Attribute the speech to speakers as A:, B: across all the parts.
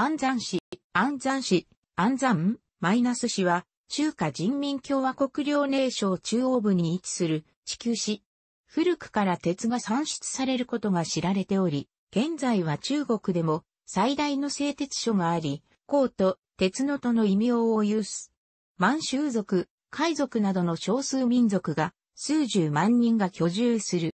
A: 安山市、安山市、安山、マイナス市は、中華人民共和国領寧省中央部に位置する地球市。古くから鉄が産出されることが知られており、現在は中国でも最大の製鉄所があり、鋼と鉄のとの異名を有す。満州族、海族などの少数民族が数十万人が居住する。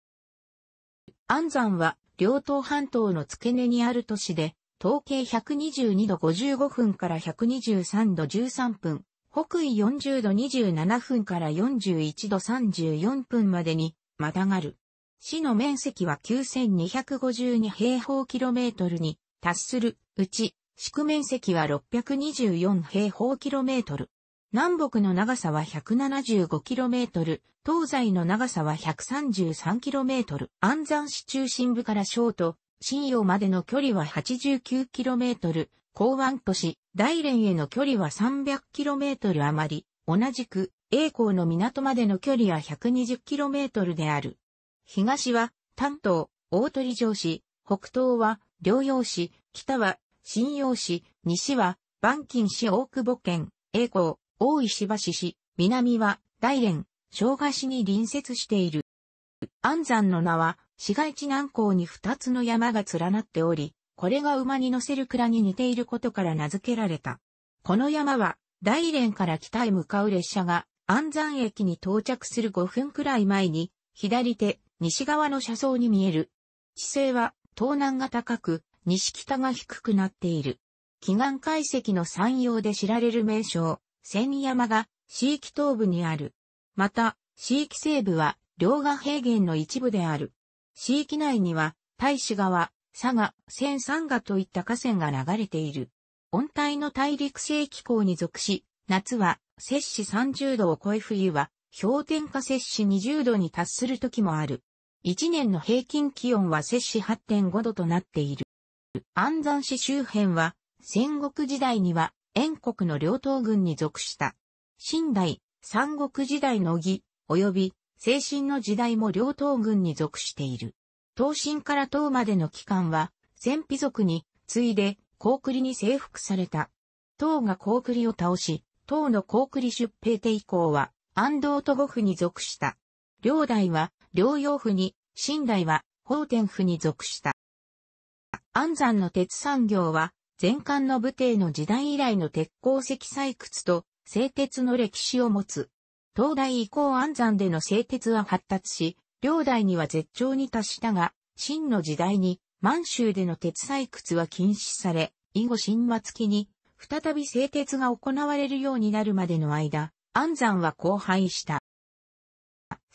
A: 安山は、両東半島の付け根にある都市で、統計122度55分から123度13分、北緯40度27分から41度34分までに、またがる。市の面積は9252平方キロメートルに達するうち、宿面積は624平方キロメートル。南北の長さは175キロメートル、東西の長さは133キロメートル。安山市中心部から小都、新洋までの距離は 89km、港湾都市、大連への距離は 300km 余り、同じく、栄港の港までの距離は 120km である。東は、丹東、大鳥城市、北東は、両洋市、北は、新洋市、西は、板金市大久保県、栄光、大石橋市、南は、大連、昭和市に隣接している。安山の名は、市街地南港に2つの山が連なっており、これが馬に乗せる蔵に似ていることから名付けられた。この山は、大連から北へ向かう列車が安山駅に到着する5分くらい前に、左手、西側の車窓に見える。地勢は東南が高く、西北が低くなっている。祈願解析の山陽で知られる名称、千山が、市域東部にある。また、市域西部は、両河平原の一部である。地域内には、大使川、佐賀、千山河といった河川が流れている。温帯の大陸性気候に属し、夏は摂氏30度を超え冬は氷点下摂氏20度に達する時もある。一年の平均気温は摂氏8.5度となっている。安山市周辺は戦国時代には遠国の両東軍に属した。新代、三国時代の儀、及び精神の時代も両党軍に属している。東進から党までの期間は、戦費族に、次いで、高栗に征服された。党が高栗を倒し、党の高栗出兵帝以降は、安藤と五府に属した。両代は、両洋府に、新代は、法天府に属した。安山の鉄産業は、前漢の武帝の時代以来の鉄鉱石採掘と、製鉄の歴史を持つ。東大以降安山での製鉄は発達し、両大には絶頂に達したが、秦の時代に満州での鉄採掘は禁止され、以後新末期に再び製鉄が行われるようになるまでの間、安山は荒廃した。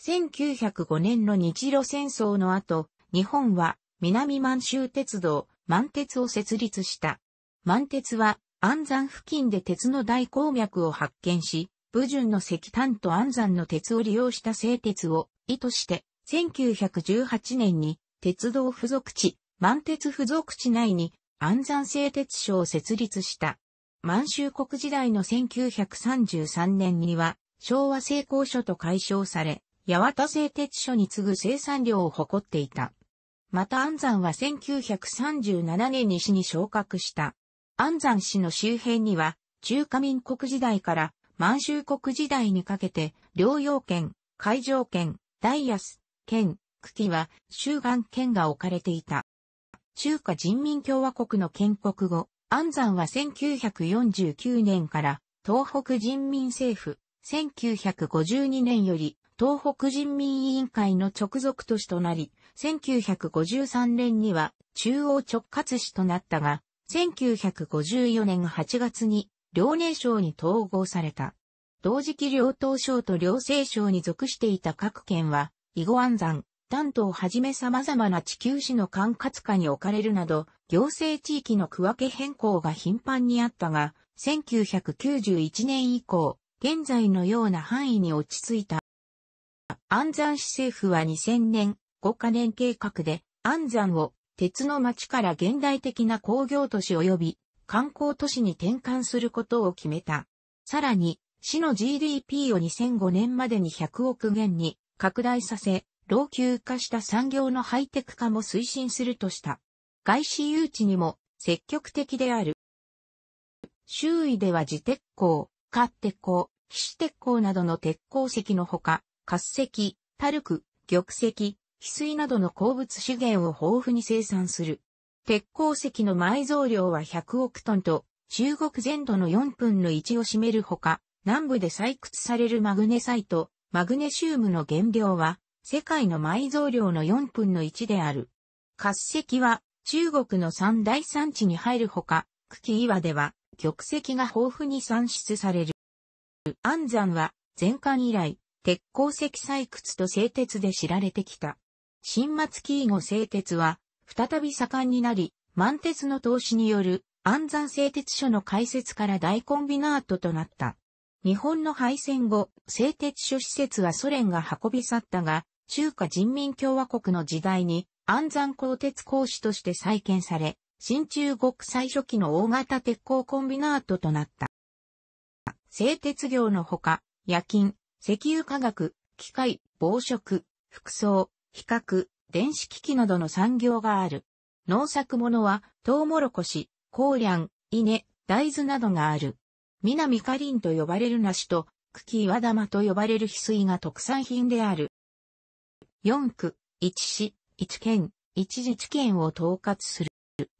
A: 1905年の日露戦争の後、日本は南満州鉄道、満鉄を設立した。満鉄は安山付近で鉄の大鉱脈を発見し、武順の石炭と安山の鉄を利用した製鉄を意図して、1918年に鉄道付属地、満鉄付属地内に安山製鉄所を設立した。満州国時代の1933年には昭和製鋼所と解消され、八幡製鉄所に次ぐ生産量を誇っていた。また安山は1937年に市に昇格した。安山市の周辺には中華民国時代から満州国時代にかけて、領洋圏、海上圏、大ス、県、久喜は、州岸県が置かれていた。中華人民共和国の建国後、安山は1949年から東北人民政府、1952年より東北人民委員会の直属都市となり、1953年には中央直轄市となったが、1954年8月に遼寧省に統合された。同時期遼東省と遼西省に属していた各県は、囲碁安山、丹東をはじめ様々な地球史の管轄下に置かれるなど、行政地域の区分け変更が頻繁にあったが、1991年以降、現在のような範囲に落ち着いた。安山市政府は2000年、5カ年計画で、安山を鉄の町から現代的な工業都市及び観光都市に転換することを決めた。さらに、市の GDP を2005年までに100億元に拡大させ、老朽化した産業のハイテク化も推進するとした。外資誘致にも積極的である。周囲では自鉄鋼、ッ鉄鋼、騎士鉄鋼などの鉄鉱石のほか、滑石、タルク、玉石、翡翠などの鉱物資源を豊富に生産する。鉄鉱石の埋蔵量は100億トンと、中国全土の4分の1を占めるほか、南部で採掘されるマグネサイト、マグネシウムの原料は、世界の埋蔵量の4分の1である。滑石は、中国の三大産地に入るほか、茎岩では、玉石が豊富に産出される。安山は、前漢以来、鉄鉱石採掘と製鉄で知られてきた。新末期以後製鉄は、再び盛んになり、満鉄の投資による安山製鉄所の開設から大コンビナートとなった。日本の敗戦後、製鉄所施設はソ連が運び去ったが、中華人民共和国の時代に安山鋼鉄工師として再建され、新中国最初期の大型鉄鋼コンビナートとなった。製鉄業のほか、夜勤、石油化学、機械、防食、服装、比較、電子機器などの産業がある。農作物は、トウモロコシ、コーリャン、稲、大豆などがある。南カリンと呼ばれる梨と、茎岩玉と呼ばれる翡翠が特産品である。四区、一市、一県、一自治県を統括する。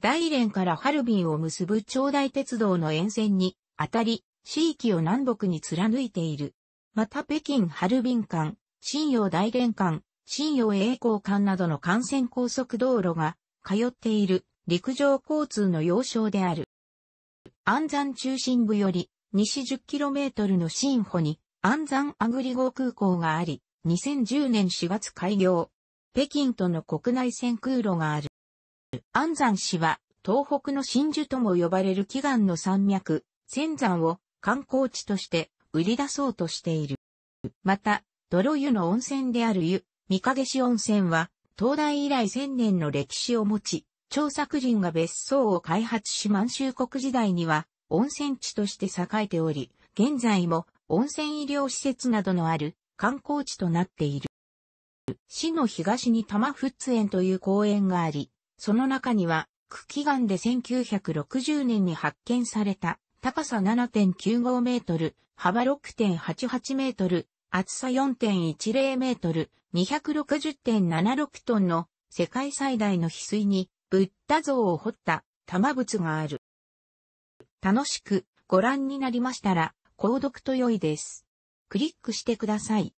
A: 大連からハルビンを結ぶ長大鉄道の沿線に、あたり、地域を南北に貫いている。また北京ハルビン間、新陽大連間、新洋栄光館などの幹線高速道路が通っている陸上交通の要衝である。安山中心部より西 10km の新保に安山アグリ号空港があり、2010年4月開業。北京との国内線空路がある。安山市は東北の真珠とも呼ばれる祈願の山脈、仙山を観光地として売り出そうとしている。また、泥湯の温泉である湯、三影市温泉は、東大以来千年の歴史を持ち、張作人が別荘を開発し満州国時代には、温泉地として栄えており、現在も温泉医療施設などのある観光地となっている。市の東に玉仏園という公園があり、その中には、区喜岩で1960年に発見された、高さ7.95メートル、幅6.88メートル、厚さ4.10メートル、260.76トンの世界最大の翡翠に、ブッダ像を彫った玉仏がある。楽しくご覧になりましたら、購読と良いです。クリックしてください。